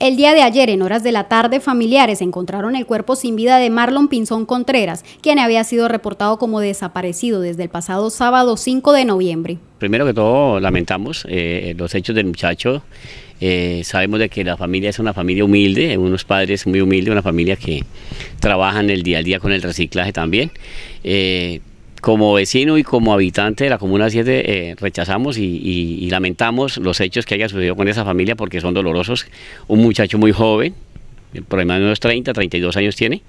El día de ayer, en horas de la tarde, familiares encontraron el cuerpo sin vida de Marlon Pinzón Contreras, quien había sido reportado como desaparecido desde el pasado sábado 5 de noviembre. Primero que todo, lamentamos eh, los hechos del muchacho. Eh, sabemos de que la familia es una familia humilde, unos padres muy humildes, una familia que trabajan el día a día con el reciclaje también. Eh, como vecino y como habitante de la Comuna 7 eh, rechazamos y, lamentamos los hechos que hayan sucedido con esa familia porque son dolorosos. Un muchacho muy joven, el por lo menos 30, 32 años tiene,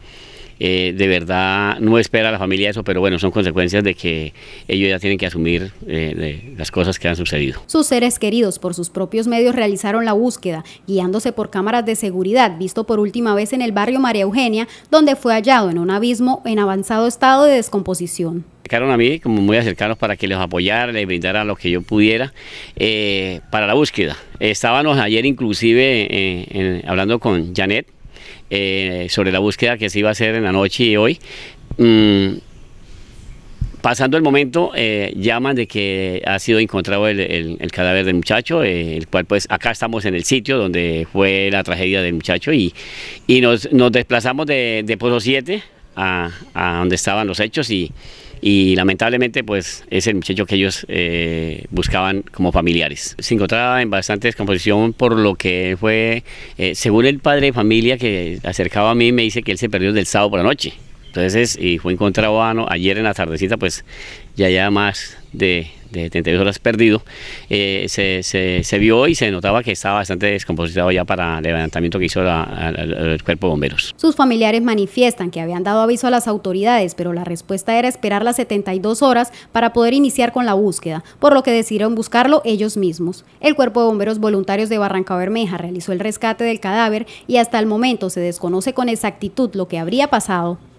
eh, de verdad no espera a la familia eso, pero bueno, son consecuencias de que ellos ya tienen que asumir eh, las cosas que han sucedido. Sus seres queridos por sus propios medios realizaron la búsqueda, guiándose por cámaras de seguridad, visto por última vez en el barrio María Eugenia, donde fue hallado en un abismo en avanzado estado de descomposición a mí como muy acercados, para que les apoyara, les brindara lo que yo pudiera eh, para la búsqueda. Estábamos ayer inclusive hablando con Janet, eh, sobre la búsqueda que se iba a hacer en la noche y hoy. Mm, pasando el momento, eh, llaman de que ha sido encontrado el, cadáver del muchacho, eh, el cual pues acá estamos en el sitio donde fue la tragedia del muchacho y, nos, desplazamos de, de 7 a, a donde estaban los hechos y, y lamentablemente pues es el muchacho que ellos eh, buscaban como familiares. Se encontraba en bastante descomposición por lo que fue, eh, según el padre de familia que acercaba a mí, me dice que él se perdió del sábado por la noche. Entonces, y fue encontrado ah, ayer en la tardecita, pues ya ya más de, de 72 horas perdido, eh, se, vio y se notaba que estaba bastante descompositado ya para el levantamiento que hizo el cuerpo de bomberos. Sus familiares manifiestan que habían dado aviso a las autoridades, pero la respuesta era esperar las 72 horas para poder iniciar con la búsqueda, por lo que decidieron buscarlo ellos mismos. El cuerpo de bomberos voluntarios de Barranca Bermeja realizó el rescate del cadáver y hasta el momento se desconoce con exactitud lo que habría pasado.